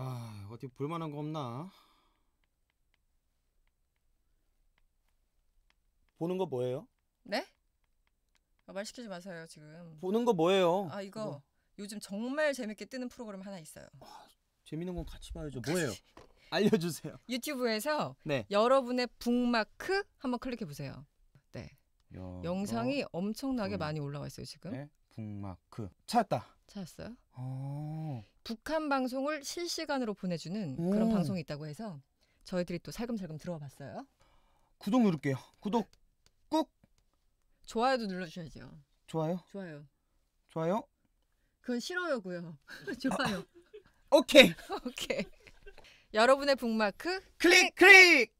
아, 어디 볼만한 거 없나? 보는 거 뭐예요? 네? 아, 말 시키지 마세요 지금. 보는 거 뭐예요? 아 이거 그 요즘 정말 재밌게 뜨는 프로그램 하나 있어요. 아, 재밌는 건 같이 봐야죠. 뭐예요? 알려주세요. 유튜브에서 네. 여러분의 북마크 한번 클릭해 보세요. 네. 영상이 엄청나게 음. 많이 올라와 있어요 지금. 네? 북마크 찾았다. 찾았어요? 어. 북한 방송을 실시간으로 보내주는 오. 그런 방송이 있다고 해서 저희들이 또 살금살금 들어와 봤어요. 구독 누를게요. 구독 꾹. 좋아요도 눌러주셔야죠. 좋아요? 좋아요. 좋아요? 그건 싫어요고요. 좋아요. 아, 오케이. 오케이. 여러분의 북마크 클릭 클릭.